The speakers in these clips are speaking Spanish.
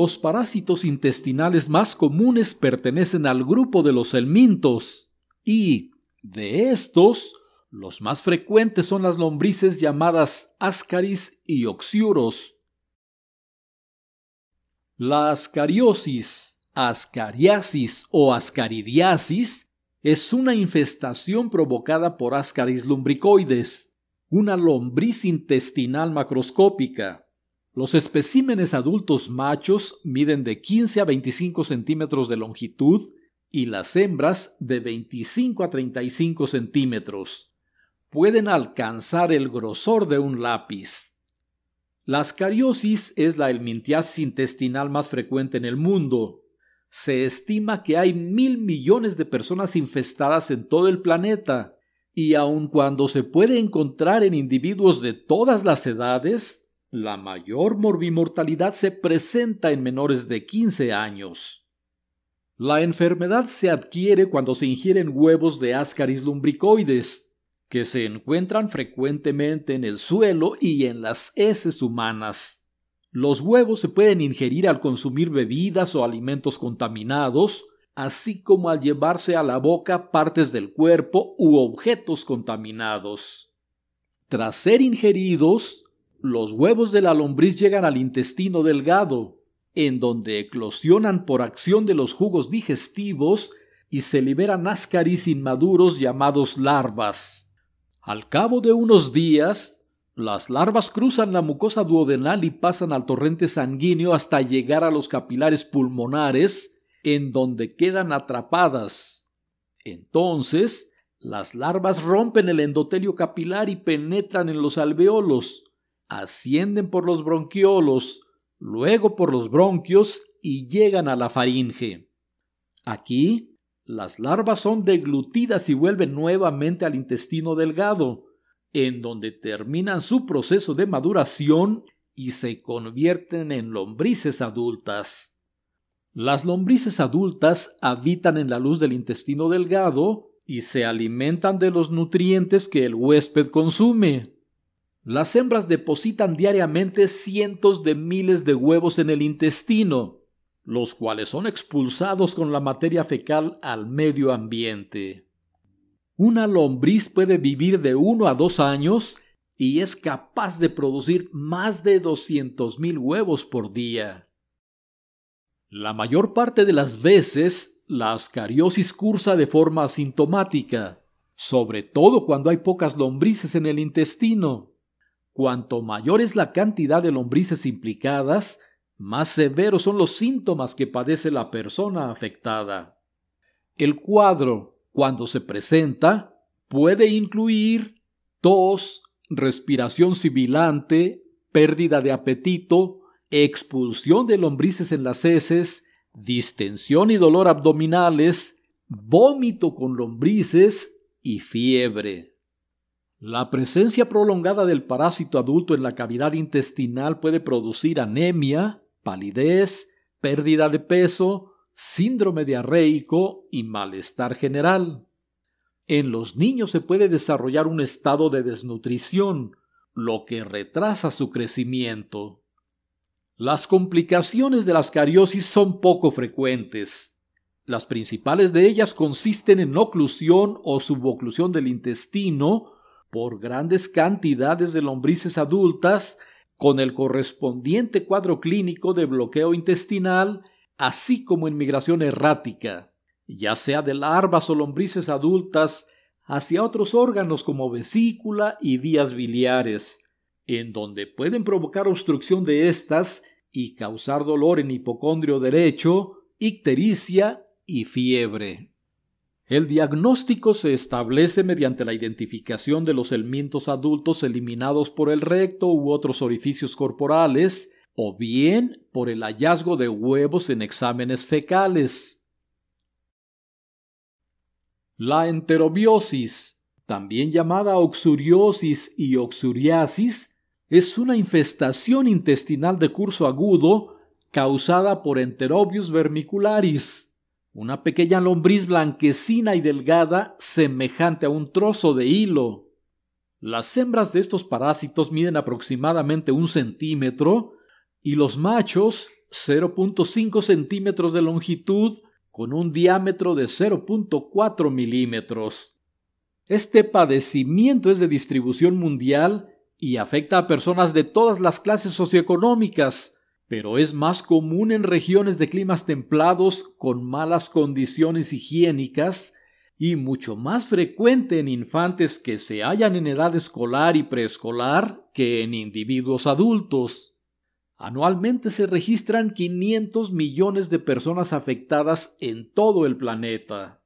Los parásitos intestinales más comunes pertenecen al grupo de los elmintos y, de estos, los más frecuentes son las lombrices llamadas ascaris y oxiuros. La ascariosis, ascariasis o ascaridiasis es una infestación provocada por ascaris lumbricoides, una lombriz intestinal macroscópica. Los especímenes adultos machos miden de 15 a 25 centímetros de longitud y las hembras de 25 a 35 centímetros. Pueden alcanzar el grosor de un lápiz. La ascariosis es la helmintiasis intestinal más frecuente en el mundo. Se estima que hay mil millones de personas infestadas en todo el planeta, y aun cuando se puede encontrar en individuos de todas las edades, la mayor morbimortalidad se presenta en menores de 15 años. La enfermedad se adquiere cuando se ingieren huevos de Ascaris lumbricoides, que se encuentran frecuentemente en el suelo y en las heces humanas. Los huevos se pueden ingerir al consumir bebidas o alimentos contaminados, así como al llevarse a la boca partes del cuerpo u objetos contaminados. Tras ser ingeridos, los huevos de la lombriz llegan al intestino delgado, en donde eclosionan por acción de los jugos digestivos y se liberan áscaris inmaduros llamados larvas. Al cabo de unos días, las larvas cruzan la mucosa duodenal y pasan al torrente sanguíneo hasta llegar a los capilares pulmonares, en donde quedan atrapadas. Entonces, las larvas rompen el endotelio capilar y penetran en los alveolos, ascienden por los bronquiolos, luego por los bronquios y llegan a la faringe. Aquí, las larvas son deglutidas y vuelven nuevamente al intestino delgado, en donde terminan su proceso de maduración y se convierten en lombrices adultas. Las lombrices adultas habitan en la luz del intestino delgado y se alimentan de los nutrientes que el huésped consume. Las hembras depositan diariamente cientos de miles de huevos en el intestino, los cuales son expulsados con la materia fecal al medio ambiente. Una lombriz puede vivir de uno a dos años y es capaz de producir más de mil huevos por día. La mayor parte de las veces, la ascariosis cursa de forma asintomática, sobre todo cuando hay pocas lombrices en el intestino. Cuanto mayor es la cantidad de lombrices implicadas, más severos son los síntomas que padece la persona afectada. El cuadro, cuando se presenta, puede incluir tos, respiración sibilante, pérdida de apetito, expulsión de lombrices en las heces, distensión y dolor abdominales, vómito con lombrices y fiebre. La presencia prolongada del parásito adulto en la cavidad intestinal puede producir anemia, palidez, pérdida de peso, síndrome diarreico y malestar general. En los niños se puede desarrollar un estado de desnutrición, lo que retrasa su crecimiento. Las complicaciones de la cariosis son poco frecuentes. Las principales de ellas consisten en oclusión o suboclusión del intestino, por grandes cantidades de lombrices adultas con el correspondiente cuadro clínico de bloqueo intestinal, así como en migración errática, ya sea de larvas o lombrices adultas hacia otros órganos como vesícula y vías biliares, en donde pueden provocar obstrucción de estas y causar dolor en hipocondrio derecho, ictericia y fiebre. El diagnóstico se establece mediante la identificación de los elementos adultos eliminados por el recto u otros orificios corporales, o bien por el hallazgo de huevos en exámenes fecales. La enterobiosis, también llamada oxuriosis y oxuriasis, es una infestación intestinal de curso agudo causada por Enterobius vermicularis una pequeña lombriz blanquecina y delgada semejante a un trozo de hilo. Las hembras de estos parásitos miden aproximadamente un centímetro y los machos 0.5 centímetros de longitud con un diámetro de 0.4 milímetros. Este padecimiento es de distribución mundial y afecta a personas de todas las clases socioeconómicas, pero es más común en regiones de climas templados con malas condiciones higiénicas y mucho más frecuente en infantes que se hallan en edad escolar y preescolar que en individuos adultos. Anualmente se registran 500 millones de personas afectadas en todo el planeta.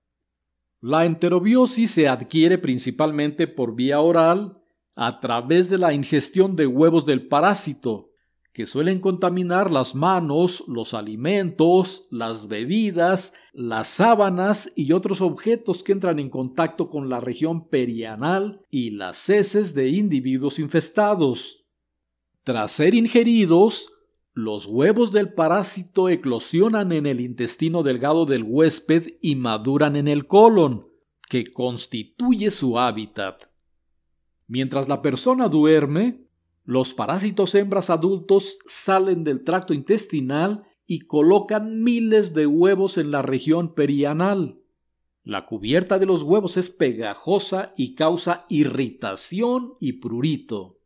La enterobiosis se adquiere principalmente por vía oral a través de la ingestión de huevos del parásito, que suelen contaminar las manos, los alimentos, las bebidas, las sábanas y otros objetos que entran en contacto con la región perianal y las heces de individuos infestados. Tras ser ingeridos, los huevos del parásito eclosionan en el intestino delgado del huésped y maduran en el colon, que constituye su hábitat. Mientras la persona duerme, los parásitos hembras adultos salen del tracto intestinal y colocan miles de huevos en la región perianal. La cubierta de los huevos es pegajosa y causa irritación y prurito.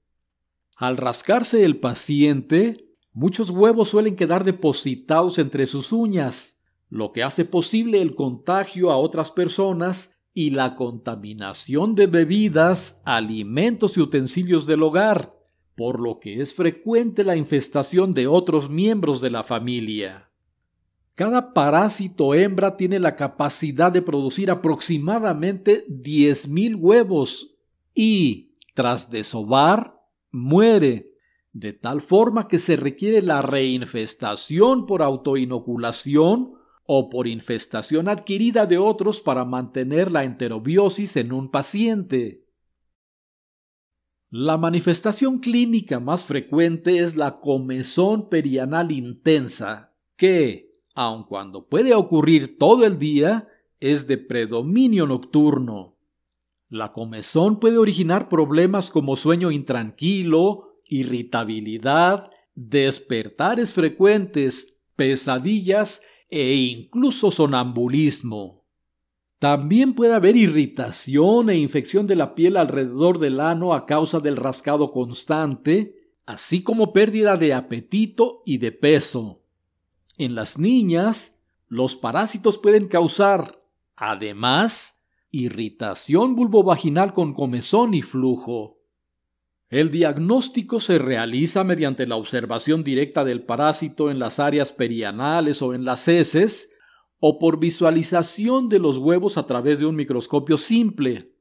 Al rascarse el paciente, muchos huevos suelen quedar depositados entre sus uñas, lo que hace posible el contagio a otras personas y la contaminación de bebidas, alimentos y utensilios del hogar, por lo que es frecuente la infestación de otros miembros de la familia. Cada parásito hembra tiene la capacidad de producir aproximadamente 10.000 huevos y, tras desovar, muere, de tal forma que se requiere la reinfestación por autoinoculación o por infestación adquirida de otros para mantener la enterobiosis en un paciente. La manifestación clínica más frecuente es la comezón perianal intensa, que, aun cuando puede ocurrir todo el día, es de predominio nocturno. La comezón puede originar problemas como sueño intranquilo, irritabilidad, despertares frecuentes, pesadillas e incluso sonambulismo. También puede haber irritación e infección de la piel alrededor del ano a causa del rascado constante, así como pérdida de apetito y de peso. En las niñas, los parásitos pueden causar, además, irritación vulvovaginal con comezón y flujo. El diagnóstico se realiza mediante la observación directa del parásito en las áreas perianales o en las heces, o por visualización de los huevos a través de un microscopio simple.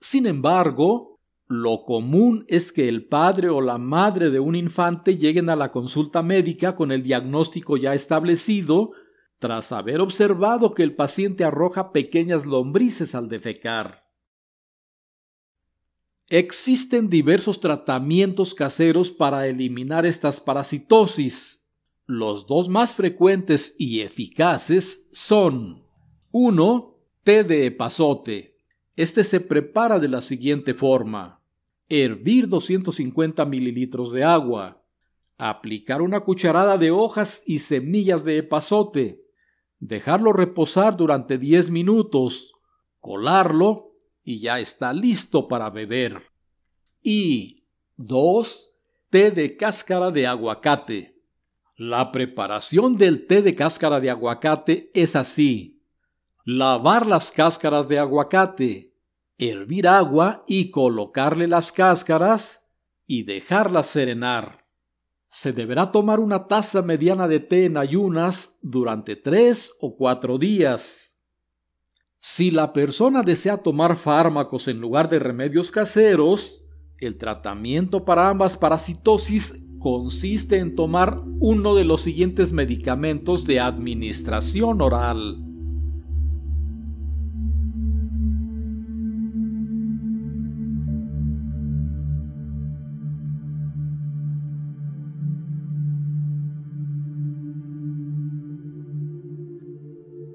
Sin embargo, lo común es que el padre o la madre de un infante lleguen a la consulta médica con el diagnóstico ya establecido, tras haber observado que el paciente arroja pequeñas lombrices al defecar. Existen diversos tratamientos caseros para eliminar estas parasitosis, los dos más frecuentes y eficaces son 1. Té de epazote. Este se prepara de la siguiente forma. Hervir 250 mililitros de agua. Aplicar una cucharada de hojas y semillas de epazote. Dejarlo reposar durante 10 minutos. Colarlo y ya está listo para beber. Y 2. Té de cáscara de aguacate. La preparación del té de cáscara de aguacate es así. Lavar las cáscaras de aguacate, hervir agua y colocarle las cáscaras y dejarlas serenar. Se deberá tomar una taza mediana de té en ayunas durante tres o cuatro días. Si la persona desea tomar fármacos en lugar de remedios caseros, el tratamiento para ambas parasitosis consiste en tomar uno de los siguientes medicamentos de administración oral.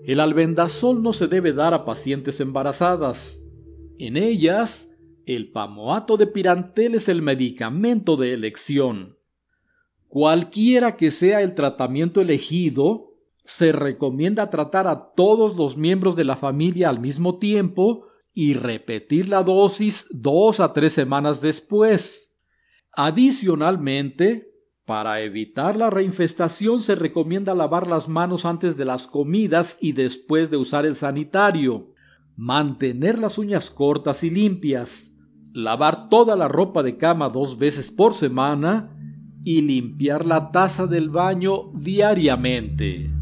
El albendazol no se debe dar a pacientes embarazadas. En ellas, el pamoato de pirantel es el medicamento de elección. Cualquiera que sea el tratamiento elegido, se recomienda tratar a todos los miembros de la familia al mismo tiempo y repetir la dosis dos a tres semanas después. Adicionalmente, para evitar la reinfestación se recomienda lavar las manos antes de las comidas y después de usar el sanitario, mantener las uñas cortas y limpias, lavar toda la ropa de cama dos veces por semana, y limpiar la taza del baño diariamente.